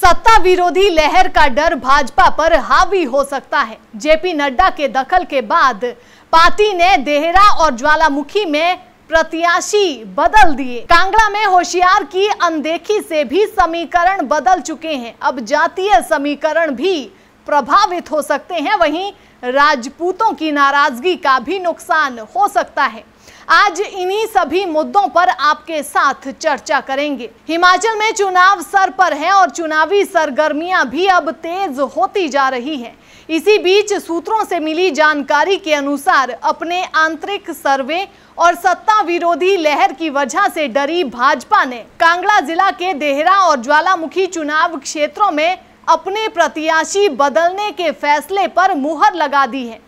सत्ता विरोधी लहर का डर भाजपा पर हावी हो सकता है जेपी नड्डा के दखल के बाद पार्टी ने देहरा और ज्वालामुखी में प्रत्याशी बदल दिए कांगड़ा में होशियार की अनदेखी से भी समीकरण बदल चुके हैं अब जातीय समीकरण भी प्रभावित हो सकते हैं वहीं राजपूतों की नाराजगी का भी नुकसान हो सकता है आज इन्हीं सभी मुद्दों पर आपके साथ चर्चा करेंगे हिमाचल में चुनाव सर पर है और चुनावी सरगर्मियां भी अब तेज होती जा रही हैं। इसी बीच सूत्रों से मिली जानकारी के अनुसार अपने आंतरिक सर्वे और सत्ता विरोधी लहर की वजह से डरी भाजपा ने कांगड़ा जिला के देहरा और ज्वालामुखी चुनाव क्षेत्रों में अपने प्रत्याशी बदलने के फैसले पर मुहर लगा दी है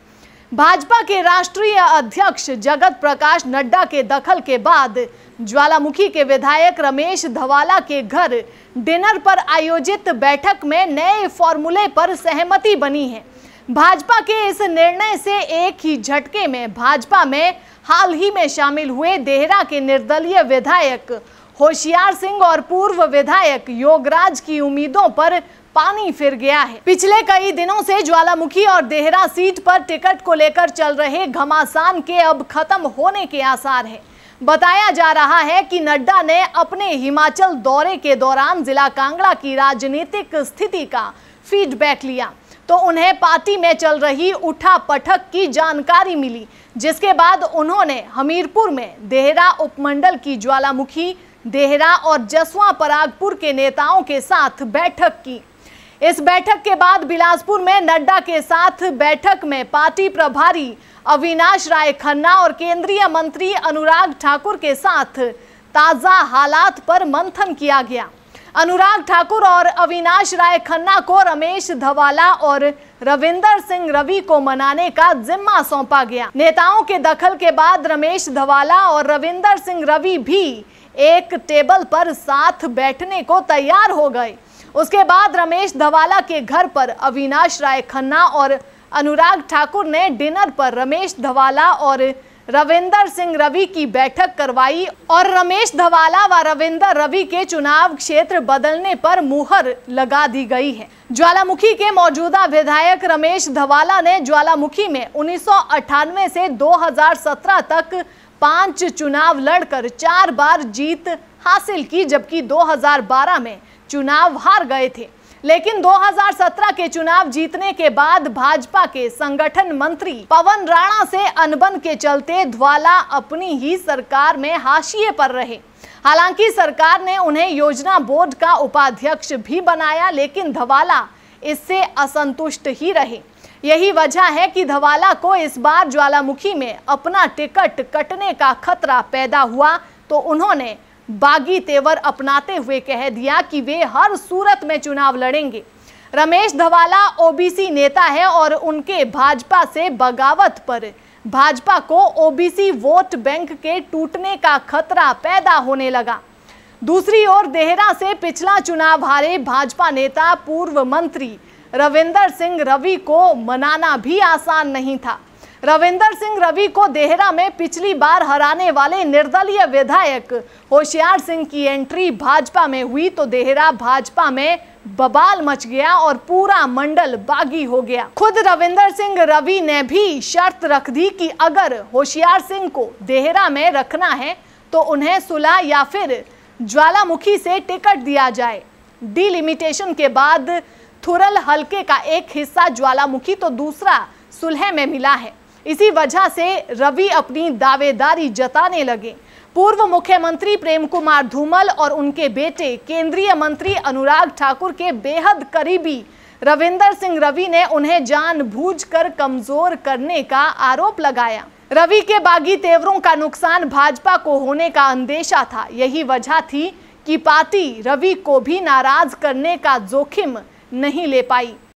भाजपा के राष्ट्रीय अध्यक्ष जगत प्रकाश नड्डा के दखल के बाद ज्वालामुखी के विधायक रमेश धवाला के घर डिनर पर आयोजित बैठक में नए फॉर्मूले पर सहमति बनी है भाजपा के इस निर्णय से एक ही झटके में भाजपा में हाल ही में शामिल हुए देहरा के निर्दलीय विधायक होशियार सिंह और पूर्व विधायक योगराज की उम्मीदों पर पानी फिर गया है पिछले कई दिनों से ज्वालामुखी और देहरा सीट पर टिकट को लेकर चल रहे घमासान के अब खत्म होने के आसार है बताया जा रहा है कि नड्डा ने अपने हिमाचल दौरे के दौरान जिला कांगड़ा की राजनीतिक स्थिति का फीडबैक लिया तो उन्हें पार्टी में चल रही उठा पठक की जानकारी मिली जिसके बाद उन्होंने हमीरपुर में देहरा उपमंडल की ज्वालामुखी देहरा और जसवा परागपुर के नेताओं के साथ बैठक की इस बैठक के बाद बिलासपुर में नड्डा के साथ बैठक में पार्टी प्रभारी अविनाश राय खन्ना और केंद्रीय मंत्री अनुराग ठाकुर के साथ ताज़ा हालात पर मंथन किया गया अनुराग ठाकुर और अविनाश राय खन्ना को रमेश धवाला और रविंदर सिंह रवि को मनाने का जिम्मा सौंपा गया नेताओं के दखल के बाद रमेश धवाला और रविंदर सिंह रवि भी एक टेबल पर साथ बैठने को तैयार हो गए उसके बाद रमेश धवाला के घर पर अविनाश राय खन्ना और अनुराग ठाकुर ने डिनर पर रमेश धवाला और रविंदर सिंह रवि की बैठक करवाई और रमेश धवाला व रविंदर रवि के चुनाव क्षेत्र बदलने पर मुहर लगा दी गई है ज्वालामुखी के मौजूदा विधायक रमेश धवाला ने ज्वालामुखी में उन्नीस से 2017 तक पांच चुनाव लड़कर चार बार जीत हासिल की जबकि 2012 में चुनाव हार गए थे लेकिन 2017 के चुनाव जीतने के बाद भाजपा के संगठन मंत्री पवन राणा से अनबन के चलते ध्वाला अपनी ही सरकार में हाशिए पर रहे हालांकि सरकार ने उन्हें योजना बोर्ड का उपाध्यक्ष भी बनाया लेकिन धवाला इससे असंतुष्ट ही रहे यही वजह है कि धवाला को इस बार ज्वालामुखी में अपना टिकट कटने का खतरा पैदा हुआ तो उन्होंने बागी तेवर अपनाते हुए कह दिया कि वे हर सूरत में चुनाव लड़ेंगे रमेश धवाला ओबीसी नेता है और उनके भाजपा से बगावत पर भाजपा को ओबीसी वोट बैंक के टूटने का खतरा पैदा होने लगा दूसरी ओर देहरा से पिछला चुनाव हारे भाजपा नेता पूर्व मंत्री रविंदर सिंह रवि को मनाना भी आसान नहीं था रविंदर सिंह रवि को देहरा में पिछली बार हराने वाले निर्दलीय विधायक होशियार सिंह की एंट्री भाजपा में हुई तो देहरा भाजपा में बबाल मच गया और पूरा मंडल बागी हो गया खुद रविंदर सिंह रवि ने भी शर्त रख दी कि अगर होशियार सिंह को देहरा में रखना है तो उन्हें सुलह या फिर ज्वालामुखी से टिकट दिया जाए डिलिमिटेशन के बाद थुरल हलके का एक हिस्सा ज्वालामुखी तो दूसरा सुलह में मिला है इसी वजह से रवि अपनी दावेदारी जताने लगे पूर्व मुख्यमंत्री प्रेम कुमार धूमल और उनके बेटे केंद्रीय मंत्री अनुराग ठाकुर के बेहद करीबी रविंदर सिंह रवि ने उन्हें जानबूझकर कमजोर करने का आरोप लगाया रवि के बागी तेवरों का नुकसान भाजपा को होने का अंदेशा था यही वजह थी कि पार्टी रवि को भी नाराज करने का जोखिम नहीं ले पाई